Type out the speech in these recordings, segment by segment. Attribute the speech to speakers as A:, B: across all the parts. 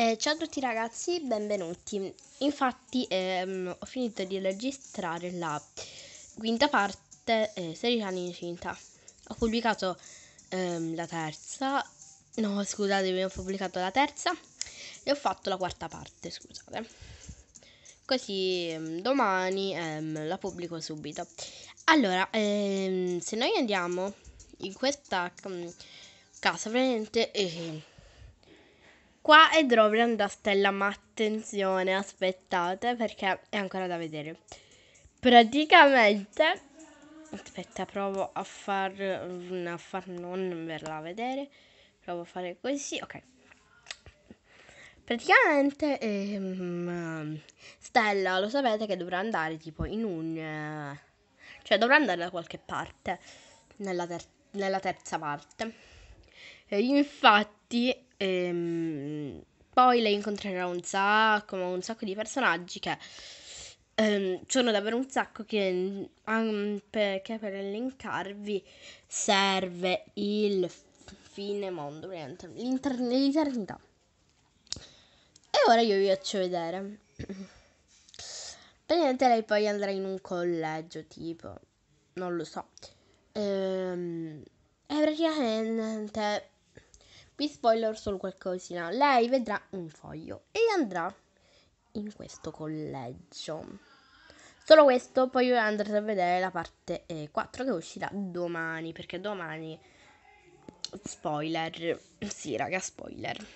A: Eh, ciao a tutti ragazzi, benvenuti. Infatti ehm, ho finito di registrare la quinta parte, eh, 16 anni incinta. Ho pubblicato ehm, la terza, no scusate, ho pubblicato la terza e ho fatto la quarta parte, scusate. Così ehm, domani ehm, la pubblico subito. Allora, ehm, se noi andiamo in questa mm, casa, praticamente... Eh, Qua è Drovian da stella, ma attenzione, aspettate perché è ancora da vedere. Praticamente, aspetta, provo a far, mm, a far non verla vedere. Provo a fare così, ok. Praticamente ehm, Stella lo sapete che dovrà andare tipo in un... Eh, cioè dovrà andare da qualche parte nella, ter- nella terza parte. E infatti Ehm, poi lei incontrerà un sacco, un sacco di personaggi che ehm, sono davvero un sacco che, um, ehm, per, che per elencarvi serve il fine mondo, l'intern- l'eternità. E ora io vi faccio vedere. Praticamente lei poi andrà in un collegio, tipo, non lo so. Ehm, e praticamente vi spoiler solo qualcosina. Lei vedrà un foglio e andrà in questo collegio. Solo questo, poi andrete a vedere la parte eh, 4 che uscirà domani, perché domani... Spoiler. Sì, raga, spoiler.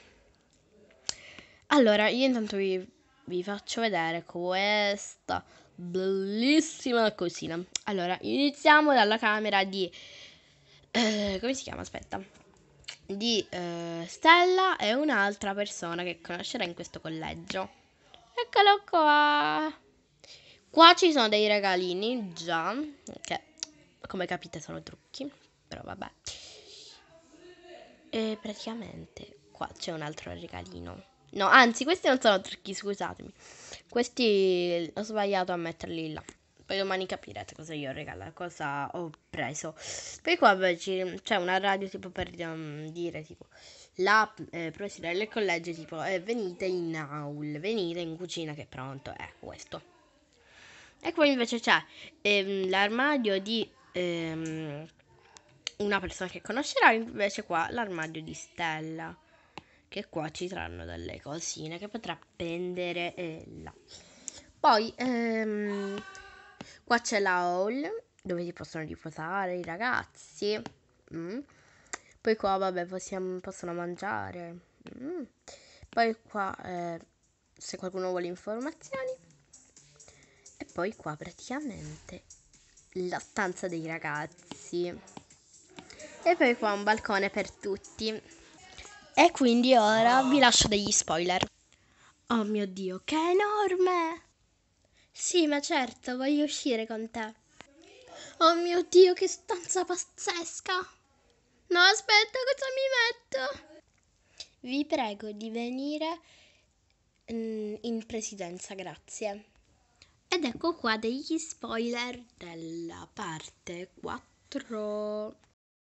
A: Allora, io intanto vi, vi faccio vedere questa bellissima cosina. Allora, iniziamo dalla camera di... Eh, come si chiama? Aspetta di eh, Stella e un'altra persona che conoscerà in questo collegio. Eccolo qua! Qua ci sono dei regalini, già, che come capite sono trucchi, però vabbè. E praticamente qua c'è un altro regalino. No, anzi, questi non sono trucchi, scusatemi. Questi ho sbagliato a metterli là. Poi domani capirete cosa io ho regalato, cosa ho preso. Poi qua c'è una radio tipo per um, dire tipo la eh, professorella del collegio tipo eh, venite in aul, venite in cucina che è pronto, è eh, questo. E qua invece c'è ehm, l'armadio di ehm, una persona che conoscerà, invece qua l'armadio di Stella. Che qua ci saranno delle cosine che potrà prendere eh, là. Poi... Ehm, Qua c'è la hall dove si possono riposare i ragazzi. Mm. Poi qua, vabbè, possiamo, possono mangiare. Mm. Poi qua, eh, se qualcuno vuole informazioni. E poi qua praticamente la stanza dei ragazzi. E poi qua un balcone per tutti. E quindi ora vi lascio degli spoiler. Oh mio Dio, che enorme! Sì, ma certo, voglio uscire con te. Oh mio Dio, che stanza pazzesca! No, aspetta, cosa mi metto? Vi prego di venire mm, in presidenza, grazie. Ed ecco qua degli spoiler della parte 4.